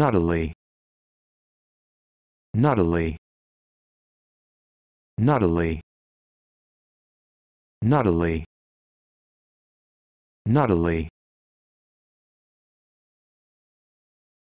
Nuttily. Nuttily. Nuttily. Nuttily. Nuttily.